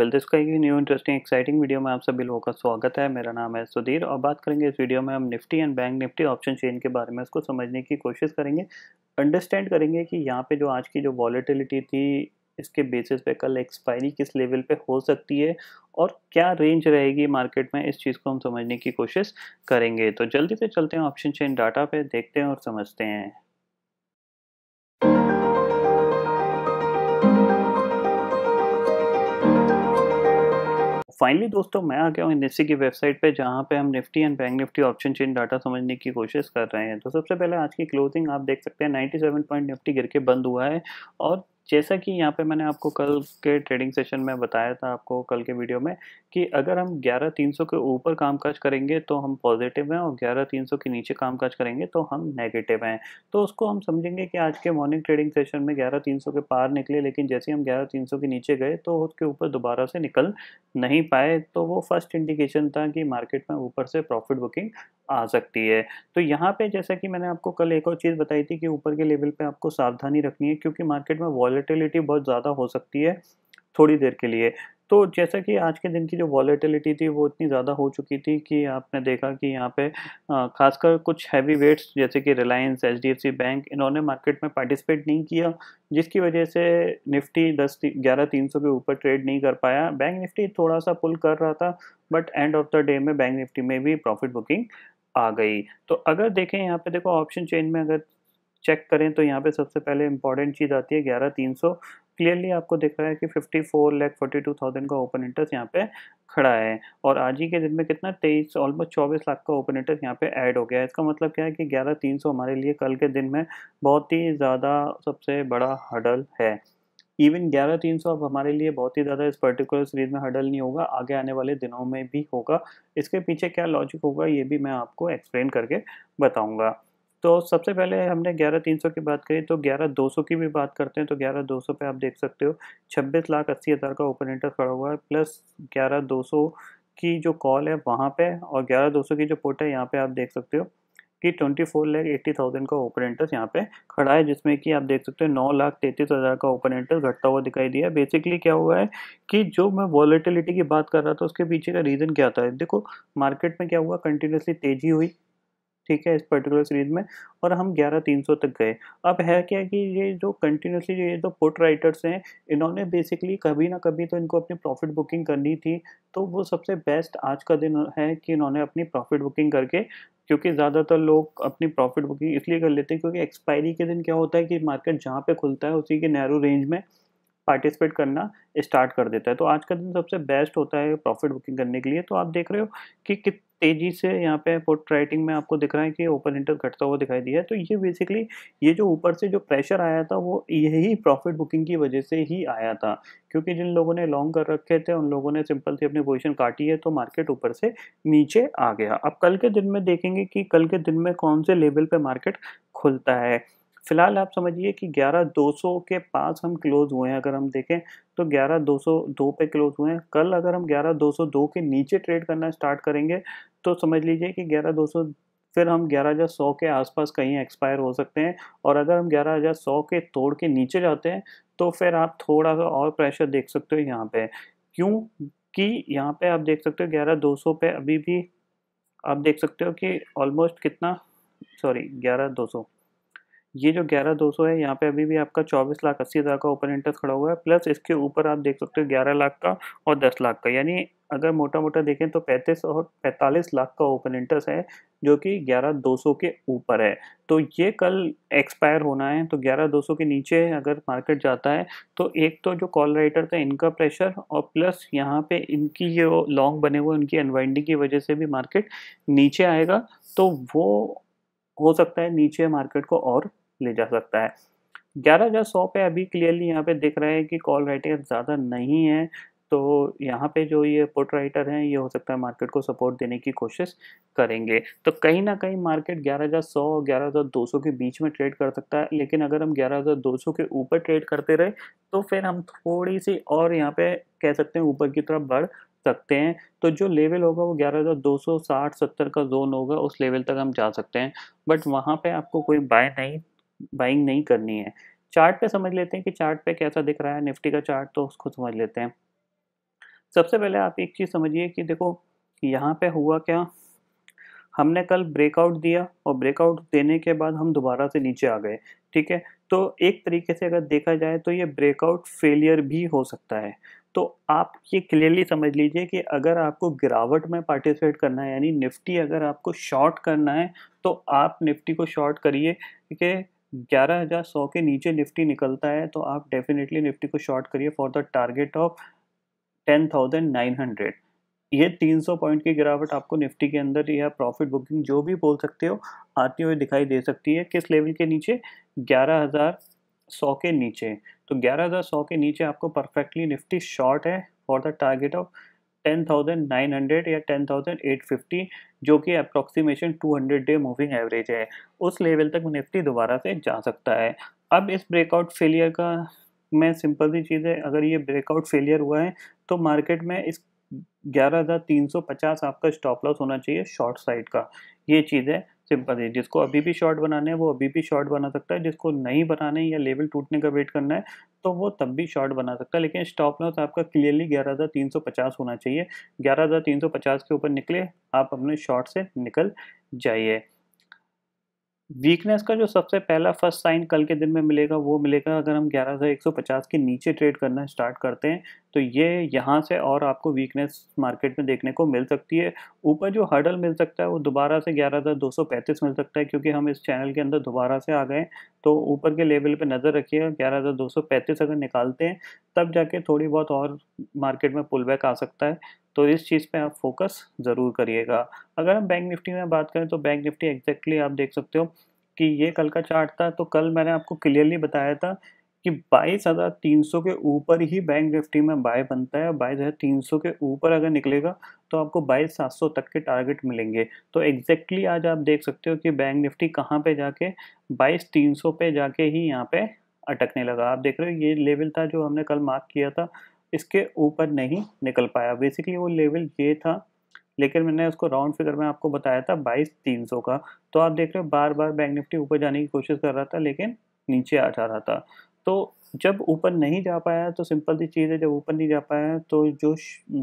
well this का एक new interesting exciting video में आप सभी लोगों का स्वागत है मेरा नाम है सुधीर और बात करेंगे इस वीडियो में हम Nifty and bank Nifty option chain के बारे में उसको समझने की कोशिश करेंगे अंडरस्टैंड करेंगे कि यहाँ पे जो आज की जो वॉलीटिलिटी थी इसके बेसिस पे कल एक्सपायरी किस लेवल पे हो सकती है और क्या रेंज रहेगी मार्केट में इस चीज़ को हम समझने की कोशिश करेंगे तो जल्दी से चलते हैं ऑप्शन चेन डाटा पे देखते हैं और समझते हैं फाइनली दोस्तों मैं आ गया हूँ निफ्टी की वेबसाइट पे जहाँ पे हम Nifty and bank Nifty option chain data समझने की कोशिश कर रहे हैं तो सबसे पहले आज की क्लोजिंग आप देख सकते हैं 97 पॉइंट निफ्टी गिर के बंद हुआ है और जैसा कि यहाँ पे मैंने आपको कल के ट्रेडिंग सेशन में बताया था आपको कल के वीडियो में कि अगर हम ग्यारह तीन सौ के ऊपर कामकाज करेंगे तो हम पॉजिटिव हैं और ग्यारह तीन सौ के नीचे कामकाज करेंगे तो हम नेगेटिव हैं तो उसको हम समझेंगे कि आज के मॉर्निंग ट्रेडिंग सेशन में ग्यारह तीन सौ के पार निकले लेकिन जैसे हम ग्यारह तीन सौ के नीचे गए तो उसके ऊपर दोबारा से निकल नहीं पाए तो वो फर्स्ट इंडिकेशन था कि मार्केट में ऊपर से प्रॉफिट बुकिंग आ सकती है तो यहाँ पे जैसा कि मैंने आपको कल एक और चीज़ बताई थी कि ऊपर के लेवल पे आपको सावधानी रखनी है क्योंकि मार्केट में वॉल वॉलेटिलिटी बहुत ज़्यादा हो सकती है थोड़ी देर के लिए तो जैसा कि आज के दिन की जो वॉलेटिलिटी थी वो इतनी ज़्यादा हो चुकी थी कि आपने देखा कि यहाँ पे खासकर कुछ हैवी वेट्स जैसे कि रिलायंस एच बैंक इन्होंने मार्केट में पार्टिसिपेट नहीं किया जिसकी वजह से निफ्टी दस ग्यारह तीन सौ के ऊपर ट्रेड नहीं कर पाया बैंक निफ्टी थोड़ा सा पुल कर रहा था but end of the day में बैंक निफ्टी में भी प्रॉफिट बुकिंग आ गई तो अगर देखें यहाँ पे देखो ऑप्शन चेन में अगर चेक करें तो यहाँ पे सबसे पहले इंपॉर्टेंट चीज़ आती है ग्यारह तीन सौ क्लियरली आपको दिख रहा है कि fifty four lakh forty two thousand का ओपन इंटरेस्ट यहाँ पे खड़ा है और आज ही के दिन में कितना तेईस ऑलमोस्ट चौबीस लाख का ओपन इंटरेस्ट यहाँ पे ऐड हो गया है इसका मतलब क्या है कि ग्यारह तीन सौ हमारे लिए कल के दिन में बहुत ही ज़्यादा सबसे बड़ा हडल है इवन ग्यारह तीन सौ अब हमारे लिए बहुत ही ज़्यादा इस पर्टिकुलर सीरीज़ में हडल नहीं होगा आगे आने वाले दिनों में भी होगा इसके पीछे क्या लॉजिक होगा ये भी मैं आपको एक्सप्लेन करके बताऊँगा तो सबसे पहले हमने ग्यारह तीन सौ की बात करी तो ग्यारह दो सौ की भी बात करते हैं तो ग्यारह दो सौ पे आप देख सकते हो छब्बीस लाख अस्सी हज़ार का ओपन इंटरेस्ट खड़ा हुआ है प्लस ग्यारह दो सौ की जो कॉल है वहाँ पे और ग्यारह दो सौ की जो पुट है यहाँ पे आप देख सकते हो कि twenty four lakh eighty thousand का ओपन इंटरेस्ट यहाँ पे खड़ा है जिसमें कि आप देख सकते हो नौ लाख तैंतीस हज़ार का ओपन इंटरेस्ट घटता हुआ दिखाई दिया बेसिकली क्या हुआ है कि जो मैं वॉलेटिलिटी की बात कर रहा था उसके पीछे का रीज़न क्या था देखो मार्केट में क्या हुआ कंटिन्यूसली तेज़ी हुई ठीक है इस पर्टिकुलर सीरीज़ में और हम ग्यारह तीन सौ तक गए अब है क्या कि ये जो कंटिन्यूसली ये जो पुट राइटर्स हैं इन्होंने बेसिकली कभी ना कभी तो इनको अपनी प्रॉफिट बुकिंग करनी थी तो वो सबसे बेस्ट आज का दिन है कि इन्होंने अपनी प्रॉफिट बुकिंग करके क्योंकि ज़्यादातर लोग अपनी प्रॉफिट बुकिंग इसलिए कर लेते हैं क्योंकि एक्सपायरी के दिन क्या होता है कि मार्केट जहाँ पे खुलता है उसी के नैरो रेंज में पार्टिसिपेट करना स्टार्ट कर देता है तो आज का दिन सबसे बेस्ट होता है प्रॉफिट बुकिंग करने के लिए तो आप देख रहे हो कि कित तेजी से यहाँ पे पोर्ट राइटिंग में आपको दिख रहा है कि ओपन इंटर घटता हुआ दिखाई दिया है तो ये बेसिकली ये जो ऊपर से जो प्रेशर आया था वो यही प्रॉफिट बुकिंग की वजह से ही आया था क्योंकि जिन लोगों ने लॉन्ग कर रखे थे उन लोगों ने सिंपल सी अपनी पोजीशन काटी है तो मार्केट ऊपर से नीचे आ गया अब कल के दिन में देखेंगे कि कल के दिन में कौन से लेवल पर मार्केट खुलता है फिलहाल आप समझिए कि 11200 के पास हम क्लोज हुए हैं अगर हम देखें तो 11202 पे क्लोज हुए हैं कल अगर हम 11202 के नीचे ट्रेड करना स्टार्ट करेंगे तो समझ लीजिए कि 11200 फिर हम 11100 के आसपास कहीं एक्सपायर हो सकते हैं और अगर हम 11100 के तोड़ के नीचे जाते हैं तो फिर आप थोड़ा सा और प्रेशर देख सकते हो यहाँ पे क्योंकि यहाँ पे आप देख सकते हो ग्यारह दो अभी भी आप देख सकते हो कि ऑलमोस्ट कितना सॉरी ग्यारह ये जो ग्यारह दो सौ है यहाँ पे अभी भी आपका चौबीस लाख अस्सी हज़ार का ओपन इंटरेस्ट खड़ा हुआ है प्लस इसके ऊपर आप देख सकते हो ग्यारह लाख का और दस लाख का यानी अगर मोटा मोटा देखें तो पैंतीस और पैंतालीस लाख का ओपन इंटरेस्ट है जो कि ग्यारह दो सौ के ऊपर है तो ये कल एक्सपायर होना है तो ग्यारह दो सौ के नीचे अगर मार्केट जाता है तो एक तो जो कॉल राइटर था इनका प्रेशर और प्लस यहाँ पे इनकी ये लॉन्ग बने हुए उनकी अनवाइंडिंग की वजह से भी मार्केट नीचे आएगा तो वो हो सकता है नीचे मार्केट को और ले जा सकता है ग्यारह हज़ार सौ पे अभी क्लियरली यहाँ पे दिख रहा है कि कॉल राइटर ज़्यादा नहीं है तो यहाँ पे जो ये पुट राइटर हैं ये हो सकता है मार्केट को सपोर्ट देने की कोशिश करेंगे तो कहीं ना कहीं मार्केट 11,100 11,200 के बीच में ट्रेड कर सकता है लेकिन अगर हम 11,200 के ऊपर ट्रेड करते रहे तो फिर हम थोड़ी सी और यहाँ पे कह सकते हैं ऊपर की तरफ बढ़ सकते हैं तो जो लेवल होगा वो ग्यारह हज़ार दो सौ साठ सत्तर का जोन होगा उस लेवल तक हम जा सकते हैं बट वहाँ पे आपको कोई बाय नहीं बाइंग नहीं करनी है चार्ट पे समझ लेते हैं कि चार्ट पे कैसा दिख रहा है निफ्टी का चार्ट तो उसको समझ लेते हैं सबसे पहले आप एक चीज़ समझिए कि देखो यहाँ पे हुआ क्या हमने कल ब्रेकआउट दिया और ब्रेकआउट देने के बाद हम दोबारा से नीचे आ गए ठीक है तो एक तरीके से अगर देखा जाए तो ये ब्रेकआउट फेलियर भी हो सकता है तो आप ये क्लियरली समझ लीजिए कि अगर आपको गिरावट में पार्टिसिपेट करना है यानी निफ्टी अगर आपको शॉर्ट करना है तो आप निफ्टी को शॉर्ट करिए ठीक है ग्यारह हज़ार सौ के नीचे निफ्टी निकलता है तो आप डेफिनेटली निफ्टी को शॉर्ट करिए for the target of ten thousand nine hundred ये 300 पॉइंट की गिरावट आपको निफ्टी के अंदर या प्रॉफिट बुकिंग जो भी बोल सकते हो आती हुई दिखाई दे सकती है किस लेवल के नीचे ग्यारह हज़ार सौ के नीचे तो ग्यारह हज़ार सौ के नीचे आपको परफेक्टली निफ्टी शॉर्ट है for the target of ten thousand nine hundred या टेन थाउजेंड एट फिफ्टी जो कि approximation two hundred day moving average है उस लेवल तक निफ्टी दोबारा से जा सकता है अब इस ब्रेकआउट फेलियर का मैं सिंपल सी चीज़ है अगर ये ब्रेकआउट फेलियर हुआ है तो मार्केट में इस ग्यारह हज़ार तीन सौ पचास आपका स्टॉप लॉस होना चाहिए शॉर्ट साइड का ये चीज़ है सिंपल है जिसको अभी भी शॉर्ट बनाने हैं वो अभी भी शॉर्ट बना सकता है जिसको नहीं बनाने या लेवल टूटने का वेट करना है तो वो तब भी शॉर्ट बना सकता है लेकिन स्टॉप लॉस आपका क्लियरली ग्यारह हज़ार तीन सौ पचास होना चाहिए ग्यारह हज़ार तीन सौ पचास के ऊपर निकले आप अपने शॉर्ट से निकल जाइए वीकनेस का जो सबसे पहला फर्स्ट साइन कल के दिन में मिलेगा वो मिलेगा अगर हम 11,150 के नीचे ट्रेड करना स्टार्ट करते हैं तो ये यहाँ से और आपको वीकनेस मार्केट में देखने को मिल सकती है ऊपर जो हर्डल मिल सकता है वो दोबारा से 11,235 मिल सकता है क्योंकि हम इस चैनल के अंदर दोबारा से आ गए तो ऊपर के लेवल पर नज़र रखिएगा पैंतीस अगर निकालते हैं तब जाके थोड़ी बहुत और मार्केट में पुल बैक आ सकता है तो इस चीज़ पे आप फोकस ज़रूर करिएगा अगर हम बैंक निफ्टी में बात करें तो बैंक निफ्टी एग्जैक्टली आप देख सकते हो कि ये कल का चार्ट था तो कल मैंने आपको क्लियरली बताया था कि बाईस हज़ार तीन सौ के ऊपर ही बैंक निफ्टी में बाय बनता है बाईस हज़ार तीन सौ के ऊपर अगर निकलेगा तो आपको बाईस सात सौ तक के टारगेट मिलेंगे तो एग्जैक्टली आज आप देख सकते हो कि बैंक निफ्टी कहाँ पे जाके बाईस तीन सौ पे जाके ही यहाँ पे अटकने लगा आप देख रहे हो ये लेवल था जो हमने कल मार्क किया था इसके ऊपर नहीं निकल पाया बेसिकली वो लेवल ये था लेकिन मैंने उसको राउंड फिगर में आपको बताया था बाईस तीन सौ का तो आप देख रहे हो बार बार बैंक निफ्टी ऊपर जाने की कोशिश कर रहा था लेकिन नीचे आ जा रहा था तो जब ऊपर नहीं जा पाया तो सिंपल सी चीज़ है जब ऊपर नहीं जा पाया तो जो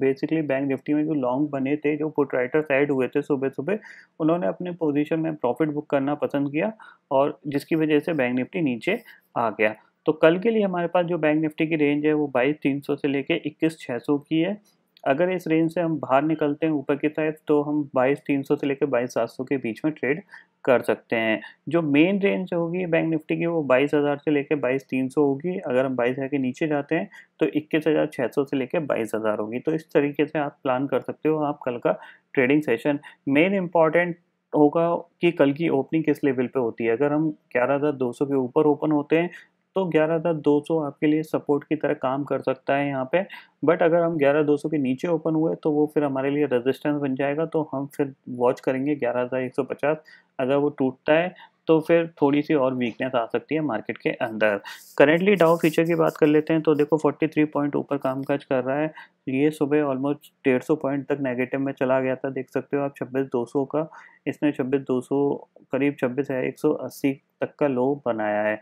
बेसिकली बैंक निफ्टी में जो लॉन्ग बने थे जो पुट राइटर साइड हुए थे सुबह सुबह उन्होंने अपने पोजीशन में प्रॉफिट बुक करना पसंद किया और जिसकी वजह से बैंक निफ्टी नीचे आ गया तो कल के लिए हमारे पास जो बैंक निफ्टी की रेंज है वो बाईस तीन सौ से लेके इक्कीस छः सौ की है अगर इस रेंज से हम बाहर निकलते हैं ऊपर की साइड तो हम बाईस तीन सौ से लेकर बाईस सात सौ के बीच में ट्रेड कर सकते हैं जो मेन रेंज होगी बैंक निफ्टी की वो बाईस हज़ार से लेकर बाईस तीन सौ होगी अगर हम बाईस हज़ार के नीचे जाते हैं तो इक्कीस हज़ार छः सौ से लेकर बाईस हज़ार होगी तो इस तरीके से आप प्लान कर सकते हो आप कल का ट्रेडिंग सेशन मेन इंपॉर्टेंट होगा कि कल की ओपनिंग किस लेवल पे होती है अगर हम ग्यारह हज़ार दो सौ के ऊपर ओपन होते हैं तो 11200 आपके लिए सपोर्ट की तरह काम कर सकता है यहाँ पे बट अगर हम 11200 के नीचे ओपन हुए तो वो फिर हमारे लिए रेजिस्टेंस बन जाएगा तो हम फिर वॉच करेंगे 11150 अगर वो टूटता है तो फिर थोड़ी सी और वीकनेस आ सकती है मार्केट के अंदर करेंटली डाउ फीचर की बात कर लेते हैं तो देखो 43 पॉइंट ऊपर कामकाज कर रहा है ये सुबह ऑलमोस्ट डेढ़ सौ पॉइंट तक नेगेटिव में चला गया था देख सकते हो आप छब्बीस दो सौ का इसने छब्बीस दो सौ करीब छब्बीस है एक सौ अस्सी तक का लो बनाया है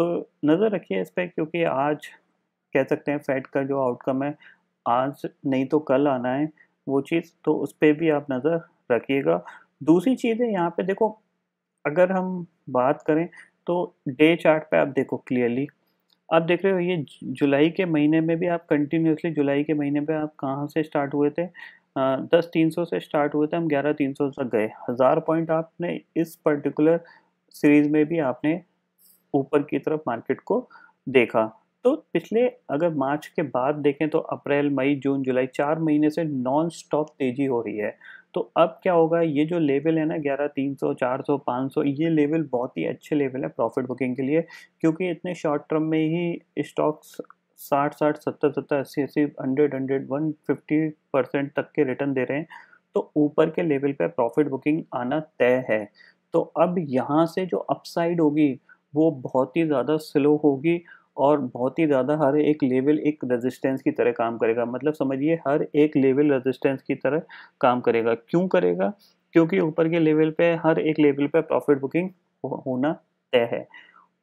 तो नज़र रखिए इस पर क्योंकि आज कह सकते हैं फैट का जो आउटकम है आज नहीं तो कल आना है वो चीज़ तो उस पर भी आप नज़र रखिएगा दूसरी चीज़ है यहाँ पे देखो अगर हम बात करें तो डे चार्ट पे आप देखो क्लियरली आप देख रहे हो ये जुलाई के महीने में भी आप कंटिन्यूसली जुलाई के महीने में आप कहाँ से स्टार्ट हुए थे आ, दस तीन सौ से स्टार्ट हुए थे हम ग्यारह तीन सौ तक गए हज़ार पॉइंट आपने इस पर्टिकुलर सीरीज़ में भी आपने ऊपर की तरफ मार्केट को देखा तो पिछले अगर मार्च के बाद देखें तो अप्रैल मई जून जुलाई चार महीने से नॉन स्टॉप तेजी हो रही है तो अब क्या होगा ये जो लेवल है ना ग्यारह तीन सौ चार सौ पाँच सौ ये लेवल बहुत ही अच्छे लेवल है प्रॉफिट बुकिंग के लिए क्योंकि इतने शॉर्ट टर्म में ही स्टॉक्स साठ साठ सत्तर सत्तर अस्सी अस्सी hundred hundred one fifty percent तक के रिटर्न दे रहे हैं तो ऊपर के लेवल पर प्रॉफिट बुकिंग आना तय है तो अब यहाँ से जो अपसाइड होगी वो बहुत ही ज़्यादा स्लो होगी और बहुत ही ज़्यादा हर एक लेवल एक रेजिस्टेंस की तरह काम करेगा मतलब समझिए हर एक लेवल रेजिस्टेंस की तरह काम करेगा क्यों करेगा क्योंकि ऊपर के लेवल पे हर एक लेवल पे प्रॉफिट बुकिंग होना तय है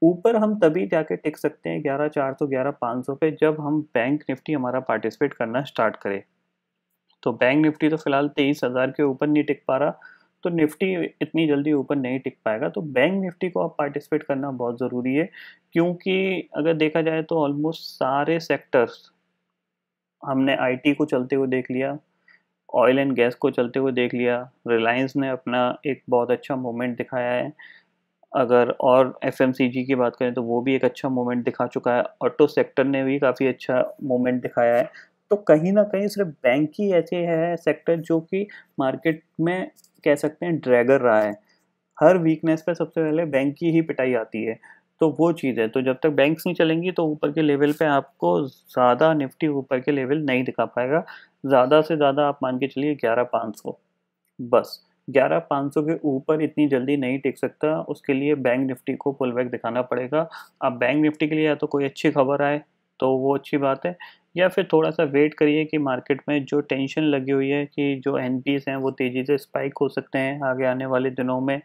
ऊपर हम तभी जाके टिक सकते हैं ग्यारह चार सौ ग्यारह पाँच सौ पे जब हम बैंक निफ्टी हमारा पार्टिसिपेट करना स्टार्ट करें तो बैंक निफ्टी तो फिलहाल तेईस हज़ार के ऊपर नहीं टिक पा रहा तो निफ्टी इतनी जल्दी ऊपर नहीं टिक पाएगा तो बैंक निफ्टी को आप पार्टिसिपेट करना बहुत ज़रूरी है क्योंकि अगर देखा जाए तो ऑलमोस्ट सारे सेक्टर्स हमने आईटी को चलते हुए देख लिया ऑयल एंड गैस को चलते हुए देख लिया रिलायंस ने अपना एक बहुत अच्छा मोमेंट दिखाया है अगर और एफ की बात करें तो वो भी एक अच्छा मोमेंट दिखा चुका है ऑटो सेक्टर ने भी काफ़ी अच्छा मोमेंट दिखाया है तो कहीं ना कहीं सिर्फ बैंक ही ऐसे है सेक्टर जो कि मार्केट में कह सकते हैं ड्रैगर रहा है हर वीकनेस पे सबसे पहले बैंक की ही पिटाई आती है तो वो चीज़ है तो जब तक बैंक्स नहीं चलेंगी तो ऊपर के लेवल पे आपको ज़्यादा निफ्टी ऊपर के लेवल नहीं दिखा पाएगा ज़्यादा से ज़्यादा आप मान के चलिए ग्यारह पाँच सौ बस ग्यारह पाँच सौ के ऊपर इतनी जल्दी नहीं टिक सकता उसके लिए बैंक निफ्टी को पुल बैक दिखाना पड़ेगा आप बैंक निफ्टी के लिए या तो कोई अच्छी खबर आए तो वो अच्छी बात है या फिर थोड़ा सा वेट करिए कि मार्केट में जो टेंशन लगी हुई है कि जो एन हैं वो तेज़ी से स्पाइक हो सकते हैं आगे आने वाले दिनों में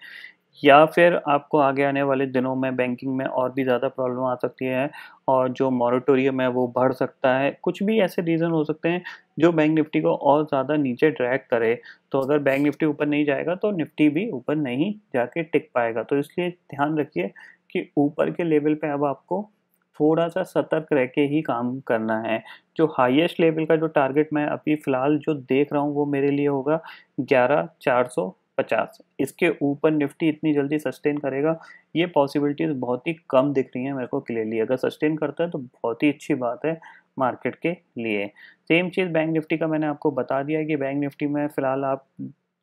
या फिर आपको आगे आने वाले दिनों में बैंकिंग में और भी ज़्यादा प्रॉब्लम आ सकती है और जो मॉरिटोरियम है वो बढ़ सकता है कुछ भी ऐसे रीज़न हो सकते हैं जो बैंक निफ्टी को और ज़्यादा नीचे ड्रैग करे तो अगर बैंक निफ्टी ऊपर नहीं जाएगा तो निफ्टी भी ऊपर नहीं जाके टिक पाएगा तो इसलिए ध्यान रखिए कि ऊपर के लेवल पे अब आपको थोड़ा सा सतर्क रह के ही काम करना है जो हाईएस्ट लेवल का जो टारगेट मैं अभी फ़िलहाल जो देख रहा हूँ वो मेरे लिए होगा ग्यारह चार सौ पचास इसके ऊपर निफ्टी इतनी जल्दी सस्टेन करेगा ये पॉसिबिलिटीज़ बहुत ही कम दिख रही हैं मेरे को क्लियरली अगर सस्टेन करता है तो बहुत ही अच्छी बात है मार्केट के लिए सेम चीज़ बैंक निफ्टी का मैंने आपको बता दिया है कि बैंक निफ्टी में फ़िलहाल आप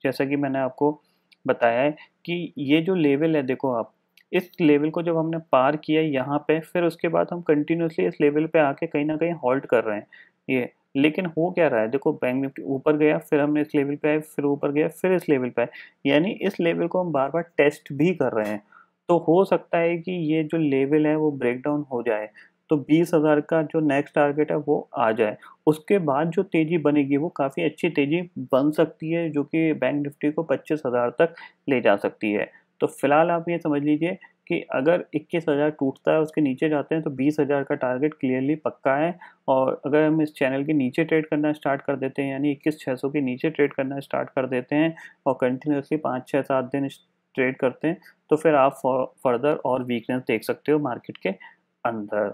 जैसा कि मैंने आपको बताया है कि ये जो लेवल है देखो आप इस लेवल को जब हमने पार किया यहाँ पे फिर उसके बाद हम कंटिन्यूसली इस लेवल पे आके कहीं ना कहीं हॉल्ट कर रहे हैं ये लेकिन हो क्या रहा है देखो बैंक निफ्टी ऊपर गया फिर हमने इस लेवल पे आए फिर ऊपर गया फिर इस लेवल पे आए यानी इस लेवल को हम बार बार टेस्ट भी कर रहे हैं तो हो सकता है कि ये जो लेवल है वो ब्रेक डाउन हो जाए तो बीस हज़ार का जो नेक्स्ट टारगेट है वो आ जाए उसके बाद जो तेज़ी बनेगी वो काफ़ी अच्छी तेज़ी बन सकती है जो कि बैंक निफ्टी को पच्चीस हज़ार तक ले जा सकती है तो फिलहाल आप ये समझ लीजिए कि अगर 21,000 टूटता है उसके नीचे जाते हैं तो 20,000 का टारगेट क्लियरली पक्का है और अगर हम इस चैनल के नीचे ट्रेड करना स्टार्ट कर देते हैं यानी 21,600 के नीचे ट्रेड करना स्टार्ट कर देते हैं और कंटिन्यूसली पाँच छः सात दिन ट्रेड करते हैं तो फिर आप फर्दर और वीकनेस देख सकते हो मार्केट के अंदर